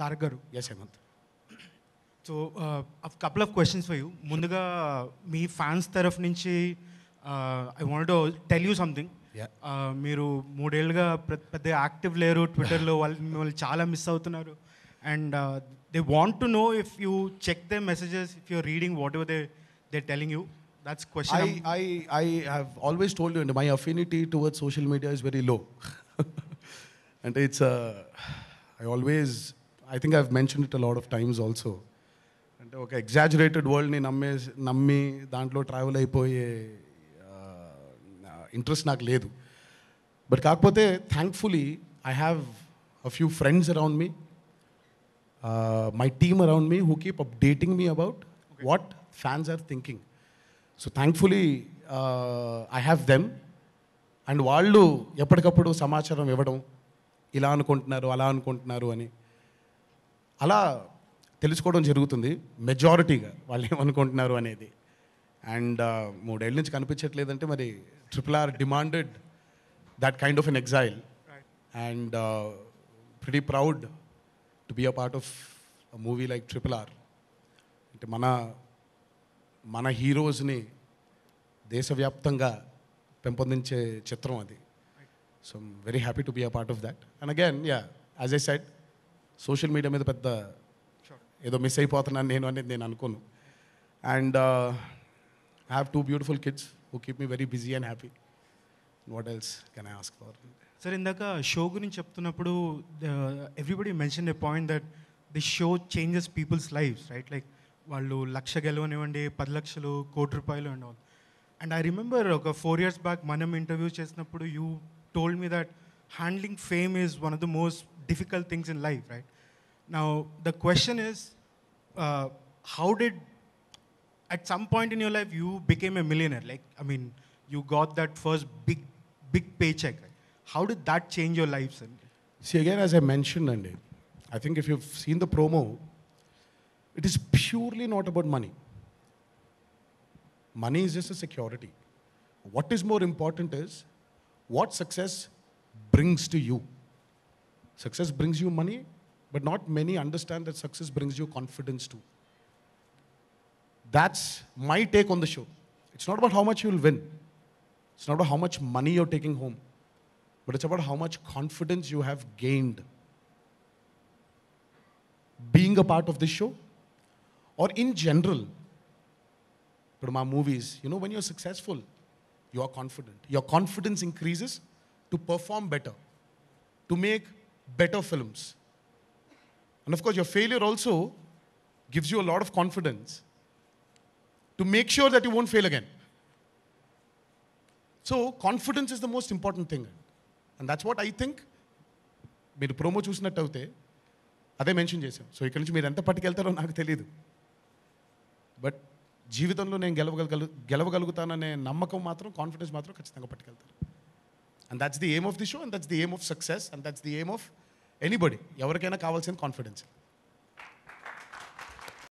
తారగారు yes Hemanth so couple of questions for you ముందుగా మీ ఫ్యాన్స్ తరఫు నుంచి I want tell you something మీరు మూడేళ్ళుగా పెద్ద యాక్టివ్ లేరు ట్విట్టర్లో వాళ్ళు మిమ్మల్ని చాలా మిస్ అవుతున్నారు and they want to know if you check the messages if your reading whatever they they telling you that's question I I I have always told you and my affinity towards social media is very low అంటే it's I always I think I mention it a lot of times also అంటే ఒక exaggerated వరల్డ్ని నమ్మే నమ్మి దాంట్లో travel అయిపోయే interest నాకు లేదు but కాకపోతే thankfully I have a few friends around me my team around me who keep updating me about what fans are thinking so thankfully I have them and వాళ్ళు ఎప్పటికప్పుడు సమాచారం ఇవ్వడం ఇలా అనుకుంటున్నారు అలా అనుకుంటున్నారు అని అలా తెలుసుకోవడం జరుగుతుంది మెజారిటీగా వాళ్ళు ఏమనుకుంటున్నారు అనేది అండ్ మూడేళ్ళ నుంచి కనిపించట్లేదంటే మరి triple R demanded that kind of an exile and pretty proud to be a part of movie like triple R అంటే మన మన హీరోస్ని దేశవ్యాప్తంగా పెంపొందించే చిత్రం అది so very happy to be a part of that and again yeah as I said social media మీద పెద్ద ఏదో మిస్ అయిపోతున్నాను నేను అనేది నేను అనుకోను and I have two beautiful kids who keep me very busy and happy what else can I ask for sir ఇందాక show గురించి చెప్తున్నప్పుడు everybody mention a point that the show changes peoples lifes right like వాళ్ళు లక్ష గెలవనివ్వండి పది లక్షలు కోటి రూపాయలు and and I remember ఒక ఫోర్ ఇయర్స్ బ్యాక్ మనం ఇంటర్వ్యూ చేసినప్పుడు you told me that handling fame is one of the most difficult things in life, right? Now, the question is, uh, how did, at some point in your life, you became a millionaire? Like, I mean, you got that first big, big paycheck. How did that change your life, See, again, as I mentioned, Andy, I think if you've seen the promo, it is purely not about money. Money is just a security. What is more important is what success brings to you. Success brings you money, but not many understand that success brings you confidence too. That's my take on the show. It's not about how much you will win. It's not about how much money you're taking home. But it's about how much confidence you have gained being a part of this show or in general. But my movies, you know, when you're successful, you are confident. Your confidence increases to perform better, to make better films. And of course, your failure also gives you a lot of confidence to make sure that you won't fail again. So, confidence is the most important thing. And that's what I think మీరు promo చూసినట్టు అవుతే అదే mention చేశాం so ఇక్కడ నుంచి మీరు ఎంత పట్టుకెళ్తారో నాకు తెలియదు బట్ జీవితంలో నేను గెలవగలగలు గెలవగలుగుతాననే నమ్మకం మాత్రం కాన్ఫిడెన్స్ మాత్రం ఖచ్చితంగా పట్టుకెళ్తారు and that's the aim of the show and that's the aim of success and that's the aim of anybody ఎవరికైనా కావాల్సిన కాన్ఫిడెన్స్